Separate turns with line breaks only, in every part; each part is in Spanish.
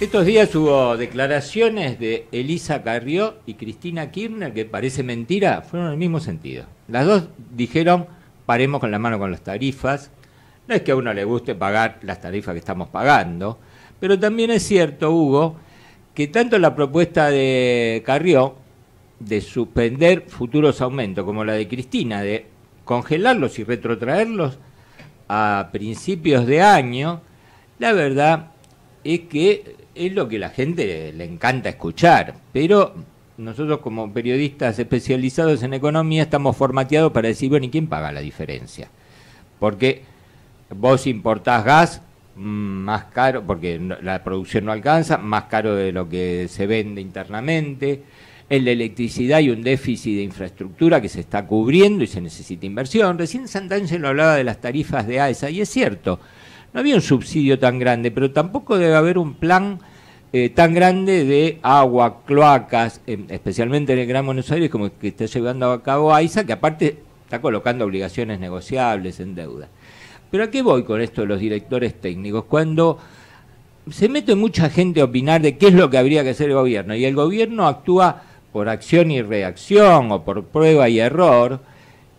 Estos días hubo declaraciones de Elisa Carrió y Cristina Kirchner que parece mentira, fueron en el mismo sentido. Las dos dijeron, paremos con la mano con las tarifas. No es que a uno le guste pagar las tarifas que estamos pagando, pero también es cierto, Hugo, que tanto la propuesta de Carrió de suspender futuros aumentos como la de Cristina de congelarlos y retrotraerlos a principios de año, la verdad es que es lo que la gente le encanta escuchar, pero nosotros como periodistas especializados en economía estamos formateados para decir, bueno, ¿y quién paga la diferencia? Porque vos importás gas mm, más caro, porque la producción no alcanza, más caro de lo que se vende internamente, en la electricidad hay un déficit de infraestructura que se está cubriendo y se necesita inversión. Recién lo hablaba de las tarifas de AESA, y es cierto, no había un subsidio tan grande, pero tampoco debe haber un plan eh, tan grande de agua, cloacas, em, especialmente en el Gran Buenos Aires, como que está llevando a cabo AISA, que aparte está colocando obligaciones negociables en deuda. Pero ¿a qué voy con esto de los directores técnicos? Cuando se mete mucha gente a opinar de qué es lo que habría que hacer el gobierno, y el gobierno actúa por acción y reacción o por prueba y error,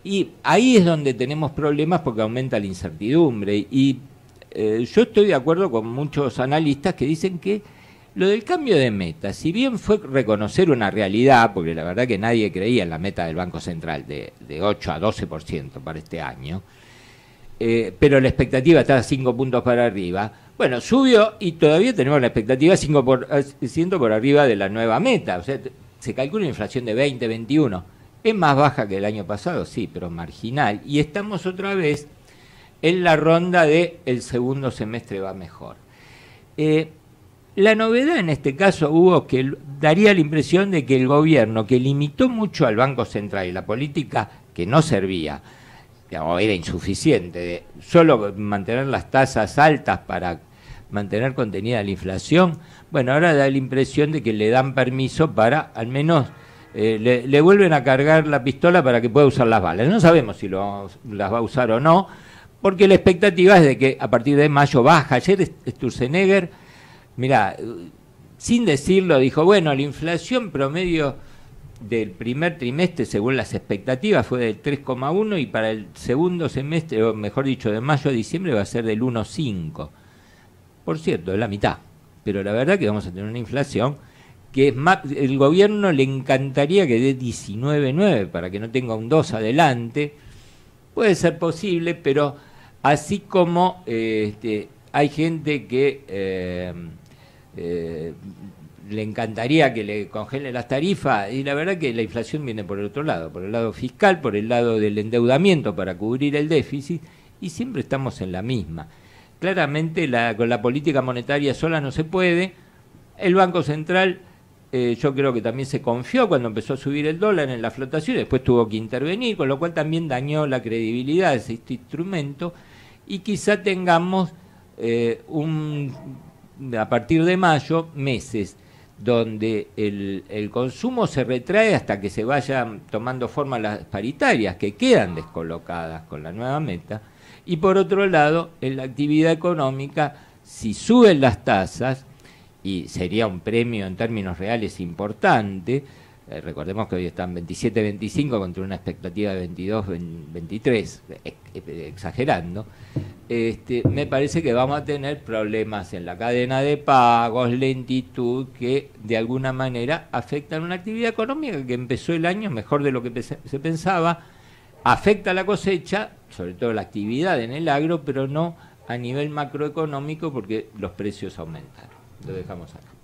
y ahí es donde tenemos problemas porque aumenta la incertidumbre. Y eh, yo estoy de acuerdo con muchos analistas que dicen que lo del cambio de meta, si bien fue reconocer una realidad, porque la verdad que nadie creía en la meta del Banco Central de, 8 a 12% para este año, eh, pero la expectativa está 5 puntos para arriba, bueno, subió y todavía tenemos la expectativa cinco por, eh, ciento por arriba de la nueva meta, o sea, se calcula una inflación de 20, 21. Es más baja que el año pasado, sí, pero marginal. Y estamos otra vez en la ronda de el segundo semestre va mejor. Eh, la novedad en este caso hubo que daría la impresión de que el gobierno, que limitó mucho al Banco Central y la política que no servía, o era insuficiente, de solo mantener las tasas altas para mantener contenida la inflación, bueno, ahora da la impresión de que le dan permiso para, al menos, eh, le, vuelven a cargar la pistola para que pueda usar las balas. No sabemos si las va a usar o no, porque la expectativa es de que a partir de mayo baja. Ayer Sturzenegger, mira, sin decirlo, dijo, bueno, la inflación promedio del primer trimestre, según las expectativas, fue del 3,1 y para el segundo semestre, o mejor dicho, de mayo a diciembre va a ser del 1,5. Por cierto, es la mitad. Pero la verdad que vamos a tener una inflación que es más, el gobierno le encantaría que dé 19,9 para que no tenga un 2 adelante. Puede ser posible, pero así como eh, este, hay gente que eh, eh, le encantaría que le congelen las tarifas y la verdad que la inflación viene por el otro lado, por el lado fiscal, por el lado del endeudamiento para cubrir el déficit y siempre estamos en la misma. Claramente con la política monetaria sola no se puede. El Banco Central yo creo que también se confió cuando empezó a subir el dólar en la flotación, después tuvo que intervenir, con lo cual también dañó la credibilidad de este instrumento y quizá tengamos eh, un, a partir de mayo meses donde el, el, consumo se retrae hasta que se vayan tomando forma las paritarias, que quedan descolocadas con la nueva meta. Y por otro lado, en la actividad económica, si suben las tasas, y sería un premio en términos reales importante, eh, recordemos que hoy están 27-25 contra una expectativa de 22-23, exagerando. Este, me parece que vamos a tener problemas en la cadena de pagos, lentitud, que de alguna manera afectan una actividad económica que empezó el año mejor de lo que se pensaba, afecta la cosecha, sobre todo la actividad en el agro, pero no a nivel macroeconómico porque los precios aumentaron. Lo dejamos acá.